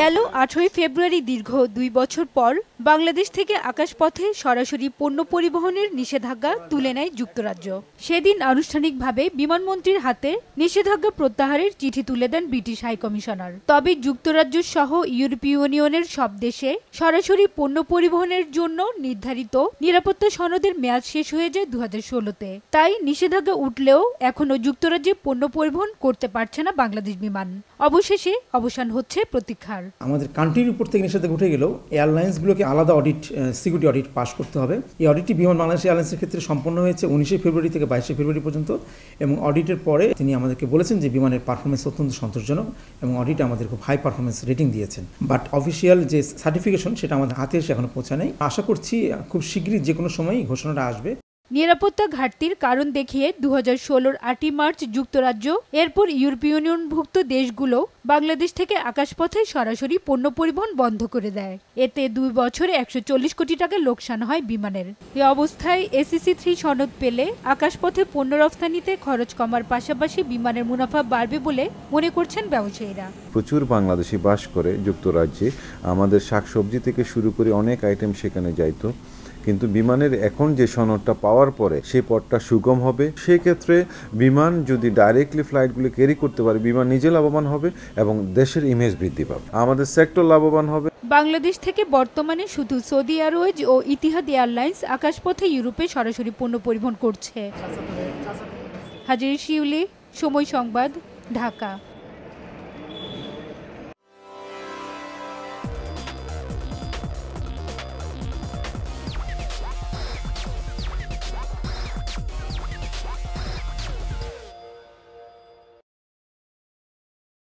গেল আঠই ফেব্রুয়ারি দীর্ঘ দুই বছর পর বাংলাদেশ থেকে আকাশপথে সরাসরি পণ্য পরিবহনের নিষেধাজ্ঞা তুলে নেয় যুক্তরাজ্য সেদিন আনুষ্ঠানিকভাবে বিমানমন্ত্রীর হাতে নিষেধাজ্ঞা প্রত্যাহারের চিঠি তুলে দেন ব্রিটিশ হাইকমিশনার তবে যুক্তরাজ্য সহ ইউরোপীয় ইউনিয়নের সব দেশে সরাসরি পণ্য পরিবহনের জন্য নির্ধারিত নিরাপত্তা সনদের মেয়াদ শেষ হয়ে যায় দু ষোলোতে তাই নিষেধাজ্ঞা উঠলেও এখনও যুক্তরাজ্যে পণ্য পরিবহন করতে পারছে না বাংলাদেশ বিমান অবশেষে অবসান হচ্ছে প্রতীক্ষার আমাদের কান্ট্রির উপর থেকে নিষেধাজ্ঞা উঠে গেলেও এয়ারলাইন্সগুলোকে আলাদা অডিট সিকিউরিটি অডিট পাশ করতে হবে এই অডিটটি বিমান বাংলাদেশ এয়ারলাইন্সের ক্ষেত্রে সম্পন্ন হয়েছে উনিশে ফেব্রুয়ারি থেকে বাইশে ফেব্রুয়ারি পর্যন্ত এবং অডিটের পরে তিনি আমাদেরকে বলেছেন যে বিমানের পারফরমেন্স অত্যন্ত সন্তোষজনক এবং অডিট আমাদের খুব হাই পারফরমেন্স রেটিং দিয়েছেন বাট অফিসিয়াল যে সার্টিফিকেশন সেটা আমাদের হাতে এসে এখনও পৌঁছায় নাই আশা করছি খুব শীঘ্রই যে কোনো সময়ই ঘোষণাটা আসবে নিরাপত্তা ঘাটতির কারণ দেখিয়ে দু হাজার ষোলোর আটই মার্চ যুক্তরাজ্য এরপর ইউরোপীয় ইউনিয়নভুক্ত দেশগুলো বাংলাদেশ থেকে আকাশপথে সরাসরি পণ্য পরিবহন বন্ধ করে দেয় এতে দুই বছরে একশো চল্লিশ কোটি টাকা লোকসান হয় বিমানের এ অবস্থায় এসিসি থ্রি সনদ পেলে আকাশপথে পণ্য রফতানিতে খরচ কমার পাশাপাশি বিমানের মুনাফা বাড়বে বলে মনে করছেন ব্যবসায়ীরা প্রচুর বাংলাদেশি বাস করে যুক্তরাজ্যে আমাদের শাকসবজি থেকে শুরু করে অনেক আইটেম সেখানে যাইতো কিন্তু বিমানের এখন যে সনদটা পাওয়ার পরে সেই পথটা সুগম হবে সেক্ষেত্রে বিমান যদি ডাইরেক্টলি ফ্লাইটগুলি ক্যারি করতে পারে বিমান নিজে লাভবান হবে এবং দেশের ইমেজ বৃদ্ধি পাবে আমাদের সেক্টর লাভবান হবে বাংলাদেশ থেকে বর্তমানে শুধু সৌদি এয়ারওয়েজ ও ইতিহাদ এয়ারলাইন্স আকাশপথে ইউরোপে সরাসরি পণ্য পরিবহন করছে হাজির শিউলি সময় সংবাদ ঢাকা